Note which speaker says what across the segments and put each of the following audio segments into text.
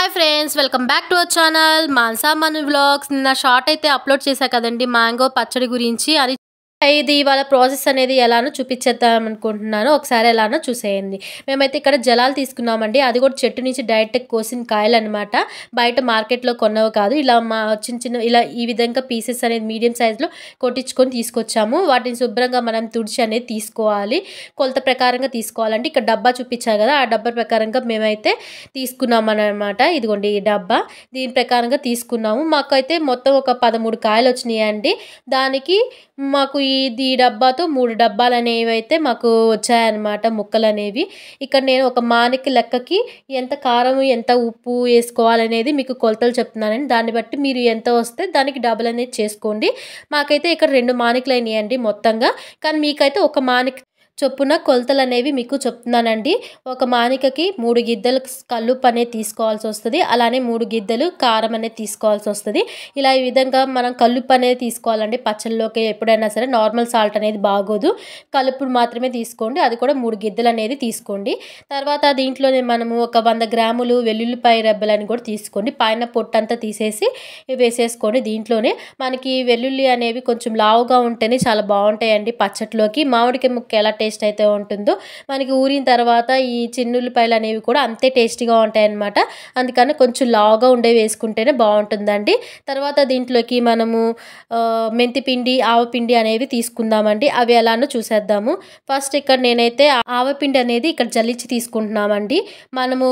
Speaker 1: hi friends welcome back to our channel Mansa man blogs నిన్న short అయితే upload చేశా కదండి మ్యాంగో పచ్చడి గురించి అది ఇది ఇవాళ ప్రాసెస్ అనేది ఎలానో చూపించేద్దాం అనుకుంటున్నాను ఒకసారి ఎలానో చూసేయండి మేమైతే ఇక్కడ జలాలు తీసుకున్నామండి అది కూడా చెట్టు నుంచి డైరెక్ట్ కోసిన కాయలు అనమాట బయట మార్కెట్లో కొన్నవి కాదు ఇలా మా చిన్న చిన్న ఇలా ఈ విధంగా పీసెస్ అనేది మీడియం సైజులో కొట్టించుకొని తీసుకొచ్చాము వాటిని శుభ్రంగా మనం తుడిచి అనేది తీసుకోవాలి కొలత ప్రకారంగా తీసుకోవాలంటే ఇక్కడ డబ్బా చూపించారు కదా ఆ డబ్బా ప్రకారంగా మేమైతే తీసుకున్నామనమాట ఇదిగోండి ఈ డబ్బా దీని ప్రకారంగా తీసుకున్నాము మాకైతే మొత్తం ఒక పదమూడు కాయలు వచ్చినాయండి దానికి మాకు ఈ డబ్బాతో మూడు డబ్బాలు అనేవి అయితే మాకు వచ్చాయన్నమాట ముక్కలు అనేవి ఇక్కడ నేను ఒక మానికి లెక్కకి ఎంత కారం ఎంత ఉప్పు వేసుకోవాలనేది మీకు కొలతలు చెప్తున్నానండి దాన్ని బట్టి మీరు ఎంత వస్తే దానికి డబ్బులు అనేది చేసుకోండి మాకైతే ఇక్కడ రెండు మానికలు అయినాయండి మొత్తంగా కానీ మీకైతే ఒక మానికి చొప్పున కొలతలు అనేవి మీకు చెప్తున్నానండి ఒక మానికకి మూడు గిద్దలు కళ్ళు అనేది తీసుకోవాల్సి వస్తుంది అలానే మూడు గిద్దలు కారం అనేది తీసుకోవాల్సి వస్తుంది ఇలా ఈ విధంగా మనం కల్లుప్పు అనేది తీసుకోవాలండి పచ్చళ్ళలోకి ఎప్పుడైనా సరే నార్మల్ సాల్ట్ అనేది బాగోదు కలుపు మాత్రమే తీసుకోండి అది కూడా మూడు గిద్దలు అనేది తీసుకోండి తర్వాత దీంట్లోనే మనము ఒక వంద గ్రాములు వెల్లుల్లిపాయ రెబ్బలు అని కూడా తీసుకోండి పైన పొట్టంతా తీసేసి వేసేసుకోండి దీంట్లోనే మనకి వెల్లుల్లి అనేవి కొంచెం లావుగా ఉంటేనే చాలా బాగుంటాయండి పచ్చట్లోకి మామిడికాయ ముక్క ఎలా టేస్ట్ టేస్ట్ అయితే ఉంటుందో మనకి ఊరిన తర్వాత ఈ చిన్నుల్లిపాయలు అనేవి కూడా అంతే టేస్టీగా ఉంటాయన్నమాట అందుకని కొంచెం లావుగా ఉండే వేసుకుంటేనే బాగుంటుందండి తర్వాత దీంట్లోకి మనము మెంతిపిండి ఆవపిండి అనేవి తీసుకుందామండి అవి ఎలానో చూసేద్దాము ఫస్ట్ ఇక్కడ నేనైతే ఆవపిండి అనేది ఇక్కడ జల్లించి తీసుకుంటున్నామండి మనము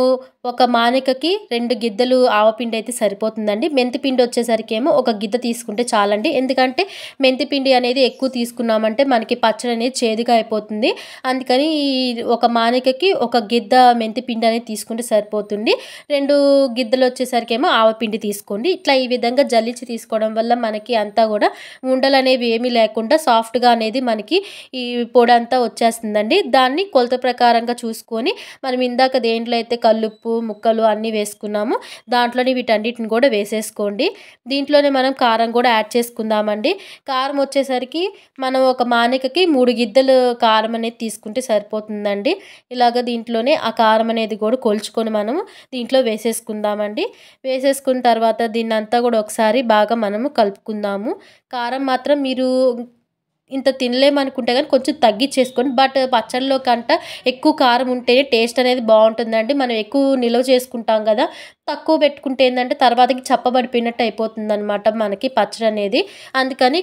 Speaker 1: ఒక మానికకి రెండు గిద్దలు ఆవపిండి అయితే సరిపోతుందండి మెంతిపిండి వచ్చేసరికి ఏమో ఒక గిద్ద తీసుకుంటే చాలండి ఎందుకంటే మెంతిపిండి అనేది ఎక్కువ తీసుకున్నామంటే మనకి పచ్చడి అనేది చేదుగా అయిపోతుంది అందుకని ఈ ఒక మానికకి ఒక గిద్ద మెంతిపిండి అనేది తీసుకుంటే సరిపోతుంది రెండు గిద్దలు వచ్చేసరికి ఏమో ఆవపిండి తీసుకోండి ఇట్లా ఈ విధంగా జల్లించి తీసుకోవడం వల్ల మనకి అంతా కూడా ఉండలు అనేవి ఏమీ లేకుండా సాఫ్ట్గా అనేది మనకి ఈ పొడి అంతా వచ్చేస్తుందండి దాన్ని కొలత ప్రకారంగా చూసుకొని మనం ఇందాక దేంట్లో అయితే కల్లుప్పు పసుపు ముక్కలు అన్నీ వేసుకున్నాము దాంట్లోనే వీటన్నిటిని కూడా వేసేసుకోండి దీంట్లోనే మనం కారం కూడా యాడ్ చేసుకుందామండి కారం వచ్చేసరికి మనం ఒక మానికకి మూడు గిద్దలు కారం అనేది తీసుకుంటే సరిపోతుందండి ఇలాగ దీంట్లోనే ఆ కారం అనేది కూడా కొలుచుకొని మనము దీంట్లో వేసేసుకుందామండి వేసేసుకున్న తర్వాత దీన్ని అంతా కూడా ఒకసారి బాగా మనము కలుపుకుందాము కారం మాత్రం మీరు ఇంత తినలేమనుకుంటే కానీ కొంచెం తగ్గించేసుకోండి బట్ పచ్చళ్ళలో కంట ఎక్కువ కారం ఉంటేనే టేస్ట్ అనేది బాగుంటుందండి మనం ఎక్కువ నిల్వ చేసుకుంటాం కదా తక్కువ పెట్టుకుంటే ఏంటంటే తర్వాతకి చప్పబడిపోయినట్టు అయిపోతుంది అనమాట మనకి పచ్చడి అనేది అందుకని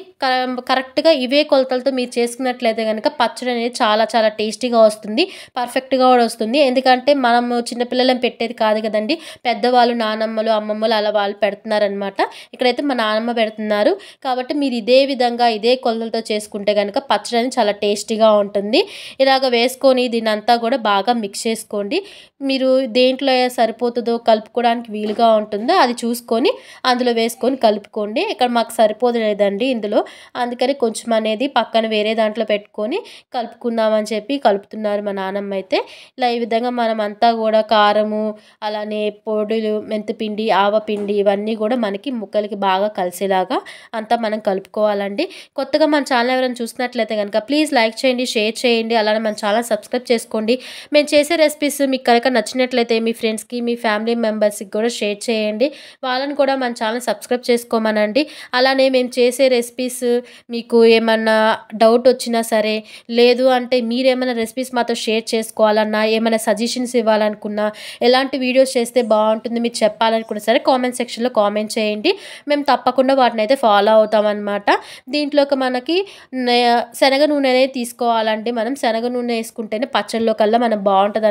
Speaker 1: కరెక్ట్గా ఇవే కొలతలతో మీరు చేసుకున్నట్లయితే కనుక పచ్చడి అనేది చాలా చాలా టేస్టీగా వస్తుంది పర్ఫెక్ట్గా కూడా వస్తుంది ఎందుకంటే మనము చిన్నపిల్లలం పెట్టేది కాదు కదండి పెద్దవాళ్ళు నానమ్మలు అమ్మమ్మలు అలా వాళ్ళు పెడుతున్నారనమాట ఇక్కడైతే మా నానమ్మ పెడుతున్నారు కాబట్టి మీరు ఇదే విధంగా ఇదే కొలతలతో చేసుకుంటే కనుక పచ్చడి అనేది చాలా టేస్టీగా ఉంటుంది ఇలాగ వేసుకొని దీని అంతా కూడా బాగా మిక్స్ చేసుకోండి మీరు దేంట్లో సరిపోతుందో కలుపుకోవడానికి తినడానికి వీలుగా ఉంటుందో అది చూసుకొని అందులో వేసుకొని కలుపుకోండి ఇక్కడ మాకు సరిపోదు లేదండి ఇందులో అందుకని కొంచెం అనేది పక్కన వేరే దాంట్లో పెట్టుకొని కలుపుకుందామని చెప్పి కలుపుతున్నారు మా నాన్నమ్మ అయితే ఇలా ఈ విధంగా మనం అంతా కూడా కారము అలానే పొడులు మెంతిపిండి ఆవపిండి ఇవన్నీ కూడా మనకి ముక్కలకి బాగా కలిసేలాగా అంతా మనం కలుపుకోవాలండి కొత్తగా మన ఛానల్ ఎవరైనా చూసినట్లయితే కనుక ప్లీజ్ లైక్ చేయండి షేర్ చేయండి అలానే మన ఛానల్ సబ్స్క్రైబ్ చేసుకోండి మేము చేసే రెసిపీస్ మీకు కనుక నచ్చినట్లయితే మీ ఫ్రెండ్స్కి మీ ఫ్యామిలీ మెంబర్స్కి ఫ్రెండ్స్కి కూడా షేర్ చేయండి వాళ్ళని కూడా మన ఛానల్ సబ్స్క్రైబ్ చేసుకోమనండి అలానే మేము చేసే రెసిపీస్ మీకు ఏమన్నా డౌట్ వచ్చినా సరే లేదు అంటే మీరేమైనా రెసిపీస్ మాతో షేర్ చేసుకోవాలన్నా ఏమైనా సజెషన్స్ ఇవ్వాలనుకున్నా ఎలాంటి వీడియోస్ చేస్తే బాగుంటుంది మీరు చెప్పాలనుకున్నా సరే కామెంట్ సెక్షన్లో కామెంట్ చేయండి మేము తప్పకుండా వాటిని అయితే ఫాలో అవుతామన్నమాట దీంట్లోకి మనకి శనగ నూనె అనేది తీసుకోవాలండి మనం శనగ నూనె వేసుకుంటేనే పచ్చళ్ళలో కల్లా మనం బాగుంటుంది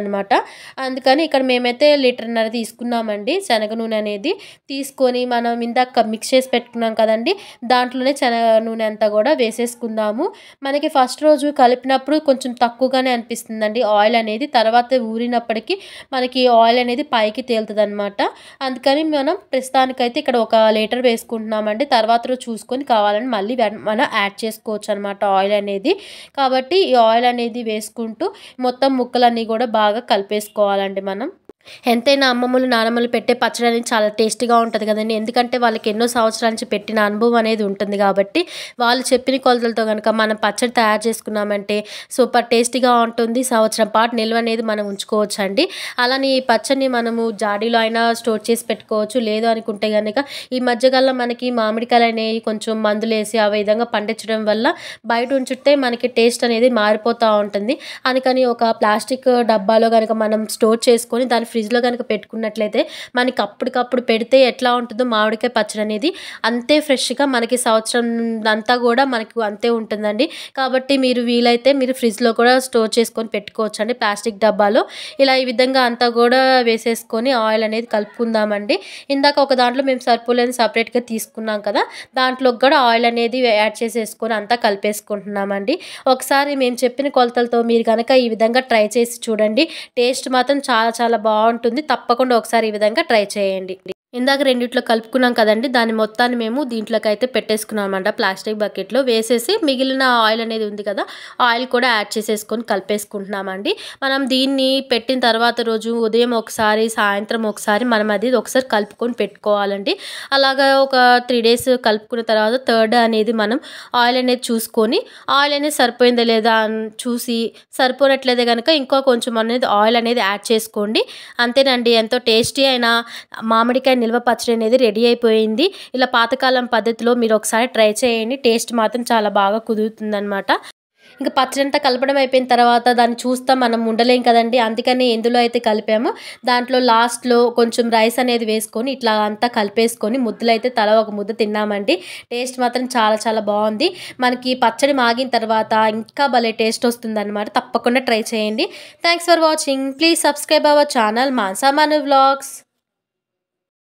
Speaker 1: అందుకని ఇక్కడ మేమైతే లీటర్న్నర తీసుకున్నామండి అండి శనగ నూనె అనేది తీసుకొని మనం ఇందాక మిక్స్ చేసి పెట్టుకున్నాం కదండి దాంట్లోనే శనగ నూనె అంతా కూడా వేసేసుకుందాము మనకి ఫస్ట్ రోజు కలిపినప్పుడు కొంచెం తక్కువగానే అనిపిస్తుందండి ఆయిల్ అనేది తర్వాత ఊరినప్పటికీ మనకి ఆయిల్ అనేది పైకి తేలుతుంది అనమాట అందుకని మనం ప్రస్తుతానికైతే ఇక్కడ ఒక లీటర్ వేసుకుంటున్నామండి తర్వాత రోజు చూసుకొని కావాలని మళ్ళీ మనం యాడ్ చేసుకోవచ్చు అనమాట ఆయిల్ అనేది కాబట్టి ఈ ఆయిల్ అనేది వేసుకుంటూ మొత్తం ముక్కలన్నీ కూడా బాగా కలిపేసుకోవాలండి మనం ఎంతైనా అమ్మమ్మలు నానమ్మలు పెట్టే పచ్చడి అనేది చాలా టేస్టీగా ఉంటుంది కదండి ఎందుకంటే వాళ్ళకి ఎన్నో సంవత్సరాల నుంచి పెట్టిన అనుభవం అనేది ఉంటుంది కాబట్టి వాళ్ళు చెప్పిన కొలతలతో కనుక మనం పచ్చడి తయారు చేసుకున్నామంటే సూపర్ టేస్టీగా ఉంటుంది సంవత్సరం పాటు నిల్వ అనేది మనం ఉంచుకోవచ్చు అండి అలానే ఈ పచ్చడిని మనము జాడీలో అయినా స్టోర్ చేసి పెట్టుకోవచ్చు లేదు అనుకుంటే కనుక ఈ మధ్యకాల మనకి మామిడికాయలు అనేవి కొంచెం మందులు వేసి ఆ విధంగా పండించడం వల్ల బయట ఉంచుతే మనకి టేస్ట్ అనేది మారిపోతూ ఉంటుంది అందుకని ఒక ప్లాస్టిక్ డబ్బాలో కనుక మనం స్టోర్ చేసుకొని దాని ఫ్రిడ్జ్లో కనుక పెట్టుకున్నట్లయితే మనకి అప్పటికప్పుడు పెడితే ఎట్లా ఉంటుందో మామిడికాయ పచ్చడి అనేది అంతే ఫ్రెష్గా మనకి సంవత్సరం అంతా కూడా మనకు అంతే ఉంటుందండి కాబట్టి మీరు వీలైతే మీరు ఫ్రిడ్జ్లో కూడా స్టోర్ చేసుకొని పెట్టుకోవచ్చు అండి ప్లాస్టిక్ డబ్బాలో ఇలా ఈ విధంగా అంతా కూడా వేసేసుకొని ఆయిల్ అనేది కలుపుకుందామండి ఇందాక ఒక దాంట్లో మేము సర్పులని సపరేట్గా తీసుకున్నాం కదా దాంట్లో కూడా ఆయిల్ అనేది యాడ్ చేసేసుకొని అంతా కలిపేసుకుంటున్నామండి ఒకసారి మేము చెప్పిన కొలతలతో మీరు కనుక ఈ విధంగా ట్రై చేసి చూడండి టేస్ట్ మాత్రం చాలా చాలా బాగుంటుంది బాగుంటుంది తప్పకుండా ఒకసారి ఈ విధంగా ట్రై చేయండి ఇందాక రెండిట్లో కలుపుకున్నాం కదండి దాని మొత్తాన్ని మేము దీంట్లోకి అయితే పెట్టేసుకున్నాం అనమాట ప్లాస్టిక్ బకెట్లో వేసేసి మిగిలిన ఆయిల్ అనేది ఉంది కదా ఆయిల్ కూడా యాడ్ చేసేసుకొని కలిపేసుకుంటున్నామండి మనం దీన్ని పెట్టిన తర్వాత రోజు ఉదయం ఒకసారి సాయంత్రం ఒకసారి మనం అది ఒకసారి కలుపుకొని పెట్టుకోవాలండి అలాగా ఒక త్రీ డేస్ కలుపుకున్న తర్వాత థర్డ్ అనేది మనం ఆయిల్ అనేది చూసుకొని ఆయిల్ అనేది సరిపోయిందా లేదా అని చూసి సరిపోనట్లేదే కనుక ఇంకా కొంచెం అనేది ఆయిల్ అనేది యాడ్ చేసుకోండి అంతేనండి ఎంతో టేస్టీ అయిన మామిడికాయ నిల్వ పచ్చడి అనేది రెడీ అయిపోయింది ఇలా పాతకాలం పద్ధతిలో మీరు ఒకసారి ట్రై చేయండి టేస్ట్ మాత్రం చాలా బాగా కుదురుతుందనమాట ఇంకా పచ్చడి అంతా కలపడం అయిపోయిన తర్వాత దాన్ని చూస్తా మనం ఉండలేం కదండి అందుకని ఎందులో అయితే కలిపామో దాంట్లో లాస్ట్లో కొంచెం రైస్ అనేది వేసుకొని ఇట్లా అంతా కలిపేసుకొని ముద్దలు అయితే తల ఒక ముద్ద తిన్నామండి టేస్ట్ మాత్రం చాలా చాలా బాగుంది మనకి పచ్చడి మాగిన తర్వాత ఇంకా భలే టేస్ట్ వస్తుందన్నమాట తప్పకుండా ట్రై చేయండి thanks for watching please subscribe our channel మాన్సామాను బ్లాగ్స్